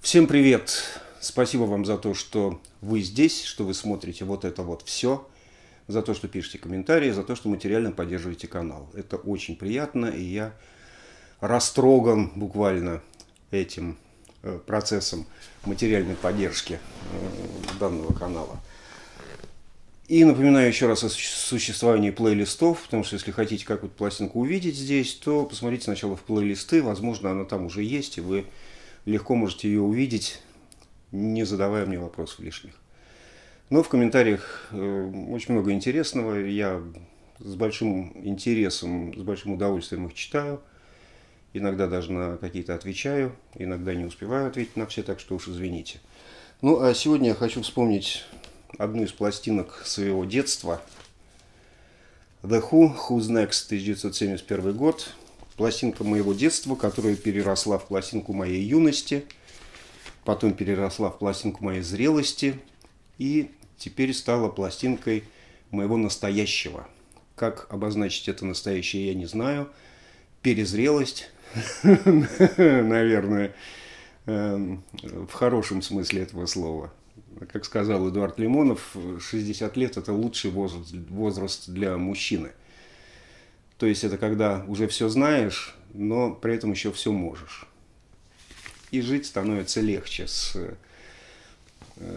Всем привет! Спасибо вам за то, что вы здесь, что вы смотрите вот это вот все, за то, что пишете комментарии, за то, что материально поддерживаете канал. Это очень приятно, и я растроган буквально этим э, процессом материальной поддержки э, данного канала – и напоминаю еще раз о существовании плейлистов, потому что если хотите какую-то пластинку увидеть здесь, то посмотрите сначала в плейлисты, возможно, она там уже есть, и вы легко можете ее увидеть, не задавая мне вопросов лишних. Но в комментариях э, очень много интересного, я с большим интересом, с большим удовольствием их читаю, иногда даже на какие-то отвечаю, иногда не успеваю ответить на все, так что уж извините. Ну а сегодня я хочу вспомнить одну из пластинок своего детства. The Who, Who's Next, 1971 год. Пластинка моего детства, которая переросла в пластинку моей юности, потом переросла в пластинку моей зрелости и теперь стала пластинкой моего настоящего. Как обозначить это настоящее, я не знаю. Перезрелость, наверное, эм, в хорошем смысле этого слова – как сказал Эдуард Лимонов, 60 лет – это лучший возраст, возраст для мужчины. То есть это когда уже все знаешь, но при этом еще все можешь. И жить становится легче с, э,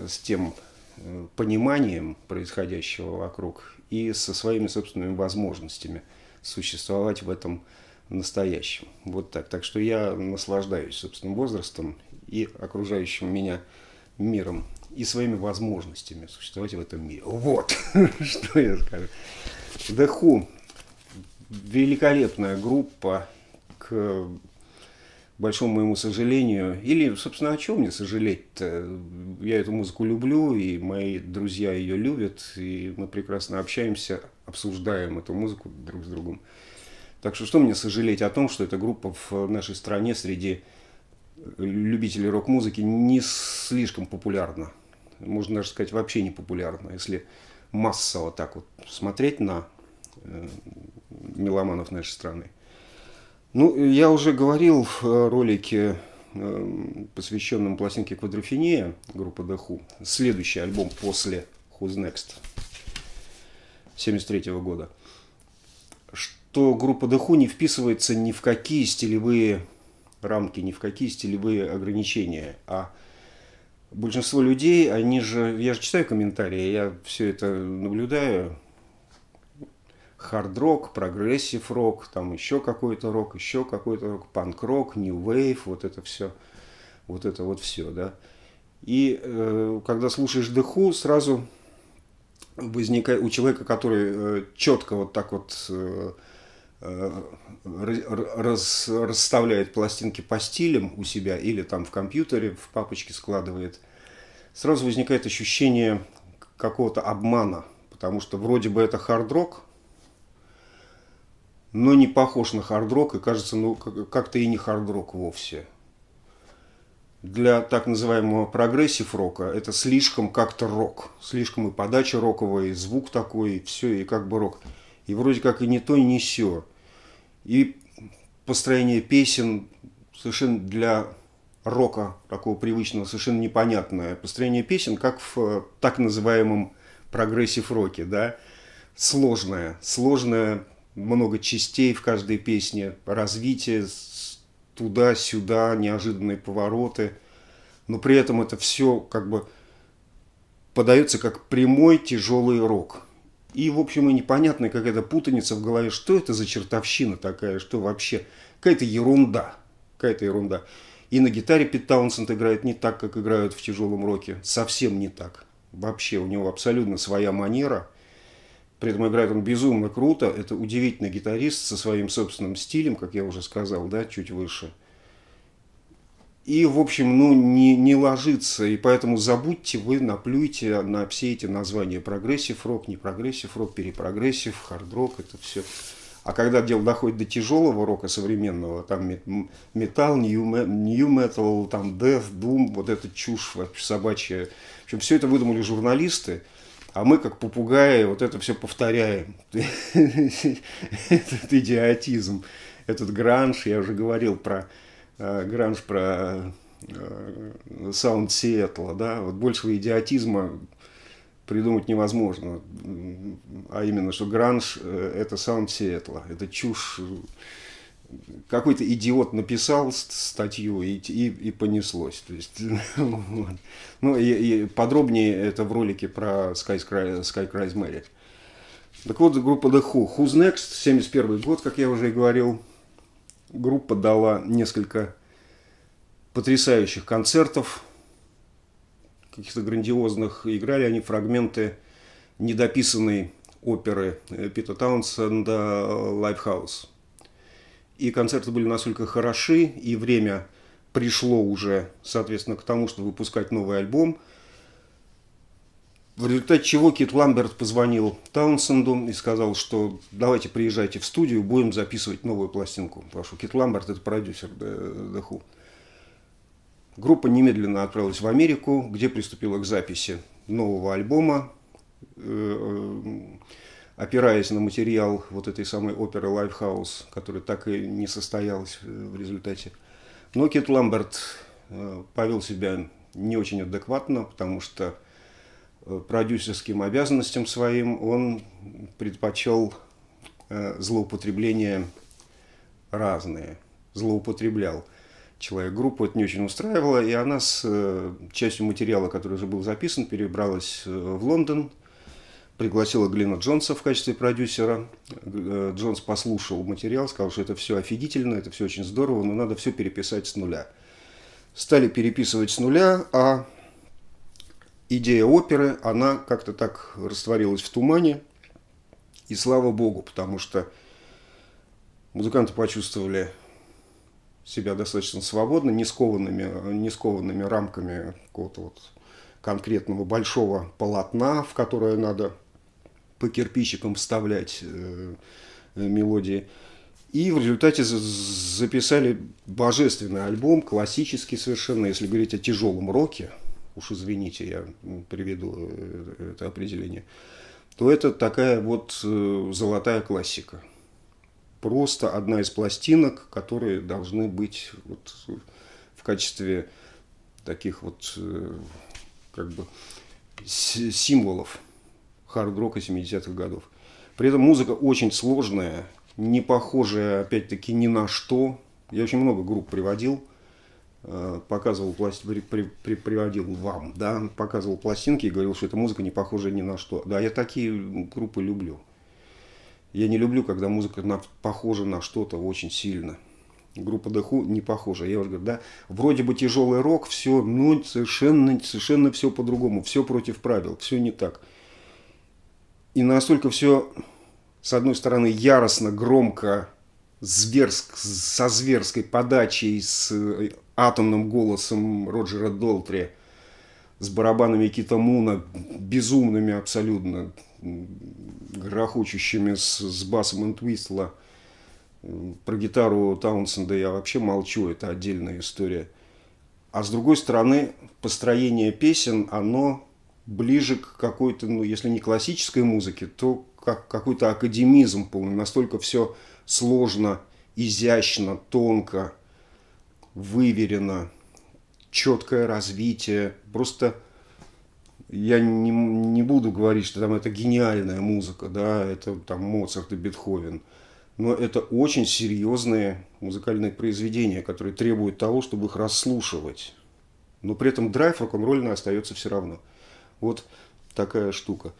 с тем э, пониманием происходящего вокруг и со своими собственными возможностями существовать в этом настоящем. Вот так. Так что я наслаждаюсь собственным возрастом и окружающим меня миром и своими возможностями существовать в этом мире. Вот, что я скажу. The Who. Великолепная группа, к большому моему сожалению. Или, собственно, о чем мне сожалеть-то? Я эту музыку люблю, и мои друзья ее любят, и мы прекрасно общаемся, обсуждаем эту музыку друг с другом. Так что что мне сожалеть о том, что эта группа в нашей стране среди любителей рок-музыки не слишком популярна? можно даже сказать, вообще не популярно. Если массово так вот смотреть на э, меломанов нашей страны. Ну, я уже говорил в э, ролике, э, посвященном пластинке Квадрофиния группы Даху следующий альбом после Who's Next 73 года, что группа Даху не вписывается ни в какие стилевые рамки, ни в какие стилевые ограничения, а большинство людей, они же, я же читаю комментарии, я все это наблюдаю, хард-рок, прогрессив-рок, там еще какой-то рок, еще какой-то рок, панк-рок, нью-вейв, вот это все, вот это вот все, да. И э, когда слушаешь дыху, сразу возникает у человека, который э, четко вот так вот э, Э, раз, расставляет пластинки по стилям у себя или там в компьютере в папочке складывает, сразу возникает ощущение какого-то обмана, потому что вроде бы это хард-рок, но не похож на хард-рок и кажется, ну как-то и не хард-рок вовсе. Для так называемого прогрессив рока это слишком как-то рок, слишком и подача роковая, и звук такой, и все, и как бы рок. И вроде как и не то, и не все и построение песен совершенно для рока, такого привычного, совершенно непонятное. Построение песен, как в э, так называемом прогрессив-роке, да, сложное, сложное, много частей в каждой песне, развитие туда-сюда, неожиданные повороты, но при этом это все как бы подается как прямой тяжелый рок – и, в общем, и непонятная какая-то путаница в голове, что это за чертовщина такая, что вообще, какая-то ерунда, какая-то ерунда. И на гитаре Пит Таунсенд играет не так, как играют в тяжелом роке, совсем не так. Вообще, у него абсолютно своя манера, при этом играет он безумно круто, это удивительный гитарист со своим собственным стилем, как я уже сказал, да, чуть выше – и, в общем, ну, не, не ложится. И поэтому забудьте вы, наплюйте на все эти названия. Прогрессив рок, не прогрессив рок, перепрогрессив, хард-рок, это все. А когда дело доходит до тяжелого рока современного, там металл, нью метал, там death, doom, вот эта чушь вообще собачья. В общем, все это выдумали журналисты, а мы, как попугаи, вот это все повторяем. Этот идиотизм, этот гранж, я уже говорил про Э, гранж про э, саунд Сиэтла, да, вот большего идиотизма придумать невозможно, а именно, что гранж э, – это саунд Сиэтла, это чушь, какой-то идиот написал статью и, и, и понеслось. То есть, вот. ну, и, и подробнее это в ролике про Sky, Sky, Sky Mary. Так вот, группа The Who. Who's Next, 71 год, как я уже и говорил группа дала несколько потрясающих концертов, каких-то грандиозных. Играли они фрагменты недописанной оперы э, Пита Таунсенда «Лайфхаус». И концерты были настолько хороши, и время пришло уже, соответственно, к тому, чтобы выпускать новый альбом – в результате чего Кит Ламберт позвонил Таунсенду и сказал, что давайте приезжайте в студию, будем записывать новую пластинку. Потому Кит Ламберт – это продюсер Даху. Группа немедленно отправилась в Америку, где приступила к записи нового альбома, э, опираясь на материал вот этой самой оперы «Лайфхаус», которая так и не состоялась э, в результате. Но Кит Ламберт э, повел себя не очень адекватно, потому что Э, продюсерским обязанностям своим он предпочел э, злоупотребления разные, злоупотреблял человек. Группу это не очень устраивало, и она с э, частью материала, который уже был записан, перебралась в Лондон, пригласила Глина Джонса в качестве продюсера. Джонс послушал материал, сказал, что это все офигительно, это все очень здорово, но надо все переписать с нуля. Стали переписывать с нуля, а идея оперы, она как-то так растворилась в тумане. И слава богу, потому что музыканты почувствовали себя достаточно свободно, не скованными, не скованными рамками какого-то вот конкретного большого полотна, в которое надо по кирпичикам вставлять э, э мелодии. И в результате записали божественный альбом, классический совершенно, если говорить о тяжелом роке – уж извините, я приведу э, это определение, то это такая вот э, золотая классика. Просто одна из пластинок, которые должны быть вот в качестве таких вот э, как бы символов хард-рока 70-х годов. При этом музыка очень сложная, не похожая, опять-таки, ни на что. Я очень много групп приводил – Э, показывал пластинки, при, при, приводил вам, да, показывал пластинки и говорил, что эта музыка не похожа ни на что. Да, я такие группы люблю. Я не люблю, когда музыка на, похожа на что-то очень сильно. Группа Дэху не похожа. Я уже говорю, да, вроде бы тяжелый рок, все, но ну, совершенно, совершенно все по-другому, все против правил, все не так. И настолько все, с одной стороны, яростно, громко, зверск, со зверской подачей, с э, атомным голосом Роджера Долтри с барабанами Кита Муна, безумными абсолютно, грохочущими с, с басом Энтвистла. Про гитару Таунсенда я вообще молчу, это отдельная история. А с другой стороны, построение песен, оно ближе к какой-то, ну, если не классической музыке, то как какой-то академизм полный. Настолько все сложно, изящно, тонко – выверено, четкое развитие. Просто я не, не буду говорить, что там это гениальная музыка, да, это там Моцарт и Бетховен. Но это очень серьезные музыкальные произведения, которые требуют того, чтобы их расслушивать. Но при этом драйв рок-н-ролльный остается все равно. Вот такая штука.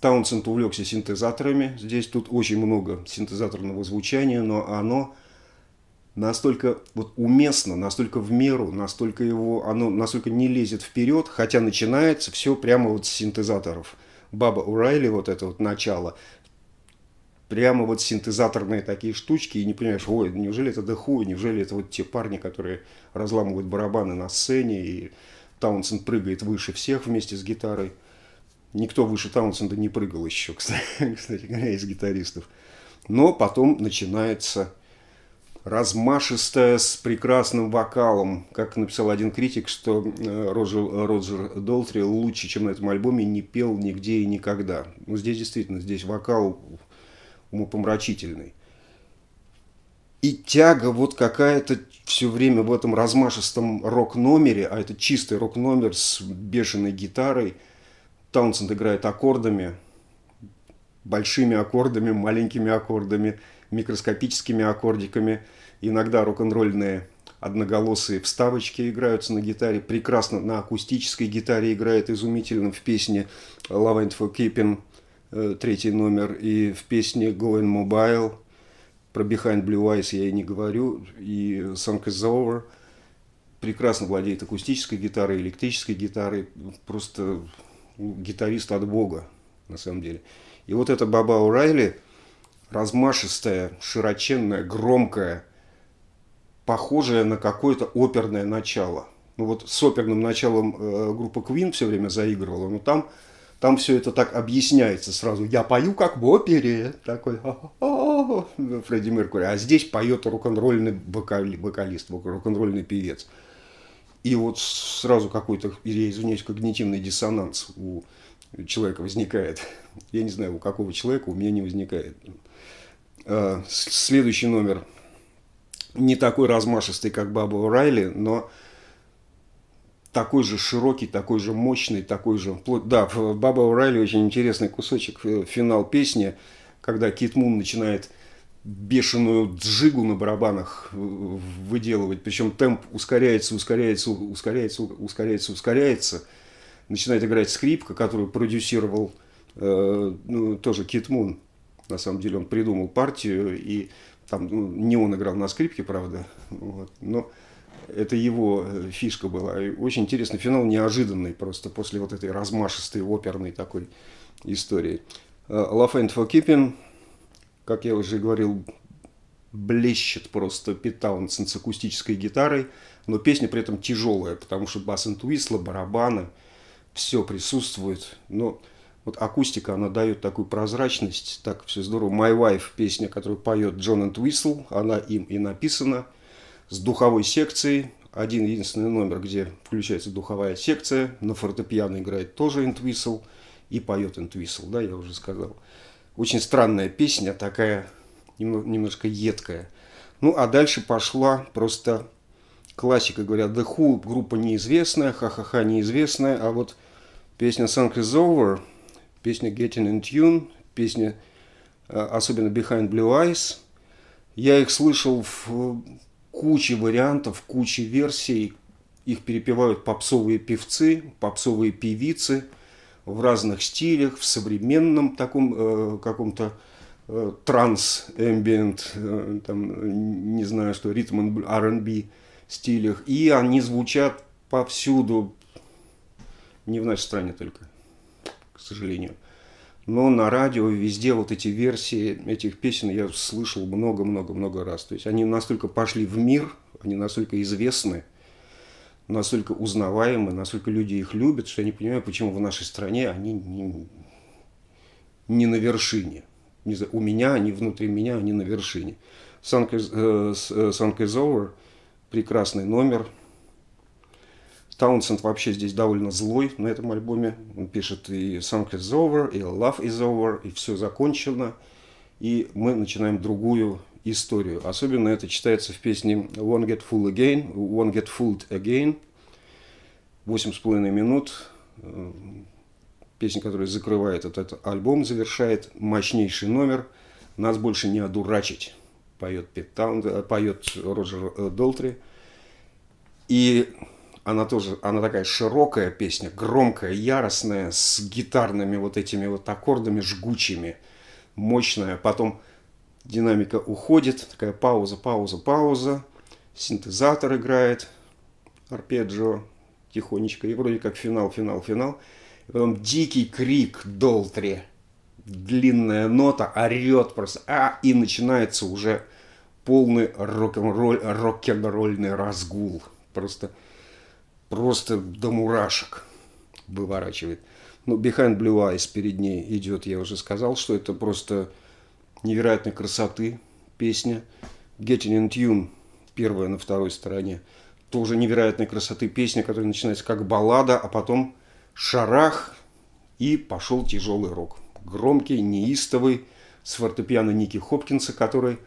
Таунсенд увлекся синтезаторами. Здесь тут очень много синтезаторного звучания, но оно настолько вот уместно, настолько в меру, настолько его, оно настолько не лезет вперед, хотя начинается все прямо вот с синтезаторов. Баба Урайли, вот это вот начало, прямо вот синтезаторные такие штучки, и не понимаешь, ой, неужели это дыху, неужели это вот те парни, которые разламывают барабаны на сцене, и Таунсен прыгает выше всех вместе с гитарой. Никто выше Таунсенда не прыгал еще, кстати, кстати говоря, из гитаристов. Но потом начинается размашистая, с прекрасным вокалом. Как написал один критик, что э, Роджер, Роджер Долтри лучше, чем на этом альбоме, не пел нигде и никогда. Ну, здесь действительно, здесь вокал умопомрачительный. И тяга вот какая-то все время в этом размашистом рок-номере, а это чистый рок-номер с бешеной гитарой. Таунсенд играет аккордами, большими аккордами, маленькими аккордами – микроскопическими аккордиками, иногда рок-н-ролльные одноголосые вставочки играются на гитаре, прекрасно на акустической гитаре играет изумительно в песне «Love and for Keeping», э, третий номер, и в песне «Going Mobile», про Behind Blue Eyes я и не говорю, и Song is Over. Прекрасно владеет акустической гитарой, электрической гитарой. Просто гитарист от бога, на самом деле. И вот это Баба Урайли – размашистая, широченная, громкая, похожая на какое-то оперное начало. Ну вот с оперным началом э, группа Queen все время заигрывала, но там, там все это так объясняется сразу. Я пою как в опере, такой Фредди Меркури. А здесь поет рок-н-ролльный вокали, вокалист, рок-н-ролльный певец. И вот сразу какой-то, я извиняюсь, когнитивный диссонанс у человека возникает. Я не знаю, у какого человека, у меня не возникает. Э, следующий номер не такой размашистый, как Баба Урайли, но такой же широкий, такой же мощный, такой же... Да, Баба Урайли очень интересный кусочек, э, финал песни, когда Кит Мун начинает бешеную джигу на барабанах э, выделывать, причем темп ускоряется, ускоряется, ускоряется, ускоряется, ускоряется. Начинает играть скрипка, которую продюсировал э, ну, тоже Кит Мун. На самом деле он придумал партию, и там ну, не он играл на скрипке, правда, вот, но это его э, фишка была. И очень интересный финал, неожиданный просто после вот этой размашистой оперной такой истории. Э, Love and Forkeeping, как я уже говорил, блещет просто питаунсен с акустической гитарой, но песня при этом тяжелая, потому что бас интуисла, барабаны, все присутствует, но вот акустика, она дает такую прозрачность, так все здорово. My Wife, песня, которую поет Джон энд она им и написана, с духовой секцией, один единственный номер, где включается духовая секция, на фортепиано играет тоже Энтвисл и поет Энтвисл, да, я уже сказал. Очень странная песня, такая немножко едкая. Ну, а дальше пошла просто классика, говорят, The Who, группа неизвестная, ха-ха-ха, неизвестная, а вот песня Sunk is Over – песня Getting in Tune, песня э, особенно Behind Blue Eyes. Я их слышал в э, куче вариантов, куче версий. Их перепевают попсовые певцы, попсовые певицы в разных стилях, в современном таком э, каком-то э, транс, эмбиент, э, там, не знаю что, ритм R&B стилях. И они звучат повсюду, не в нашей стране только к сожалению. Но на радио везде вот эти версии этих песен я слышал много-много-много раз. То есть они настолько пошли в мир, они настолько известны, настолько узнаваемы, настолько люди их любят, что я не понимаю, почему в нашей стране они не, не на вершине. Не за, у меня они внутри меня, они на вершине. Sunk э, э, Over – прекрасный номер – Таунсенд вообще здесь довольно злой на этом альбоме. Он пишет и «Sunk is over», и «Love is over», и «Все закончено». И мы начинаем другую историю. Особенно это читается в песне «Won't get Fooled again», «Won't get fooled again». Восемь с половиной минут. Э, песня, которая закрывает этот альбом, завершает мощнейший номер «Нас больше не одурачить» поет, Пит Таун, э, поет Роджер э, Долтри. И она тоже, она такая широкая песня, громкая, яростная, с гитарными вот этими вот аккордами жгучими, мощная. Потом динамика уходит, такая пауза, пауза, пауза. Синтезатор играет, арпеджио тихонечко. И вроде как финал, финал, финал. И потом дикий крик Долтри. Длинная нота, орет просто. А, и начинается уже полный рок-н-ролльный разгул. Просто просто до мурашек выворачивает. Ну, Behind Blue Eyes перед ней идет, я уже сказал, что это просто невероятной красоты песня. Getting in Tune, первая на второй стороне, тоже невероятной красоты песня, которая начинается как баллада, а потом шарах и пошел тяжелый рок. Громкий, неистовый, с фортепиано Ники Хопкинса, который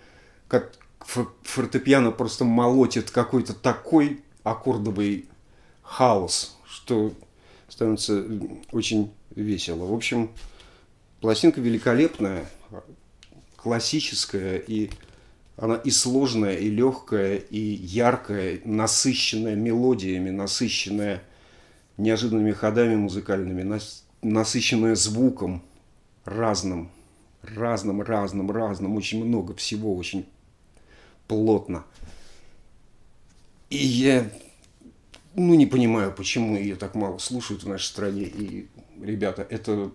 как фортепиано просто молотит какой-то такой аккордовый хаос, что становится э, очень весело. В общем, пластинка великолепная, классическая, и она и сложная, и легкая, и яркая, насыщенная мелодиями, насыщенная неожиданными ходами музыкальными, насыщенная звуком разным, разным, разным, разным, очень много всего, очень плотно. И я ну, не понимаю, почему ее так мало слушают в нашей стране. И, ребята, это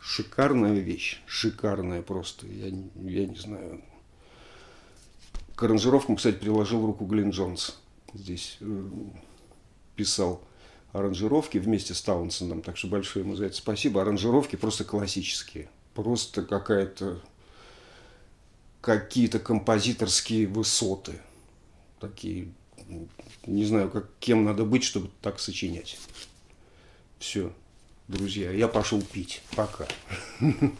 шикарная вещь. Шикарная просто. Я, я не знаю. К аранжировкам, кстати, приложил руку Глен Джонс. Здесь э, писал аранжировки вместе с Таунсендом. Так что большое ему за это спасибо. Аранжировки просто классические. Просто какая-то какие-то композиторские высоты. Такие не знаю, как, кем надо быть, чтобы так сочинять. Все, друзья, я пошел пить. Пока.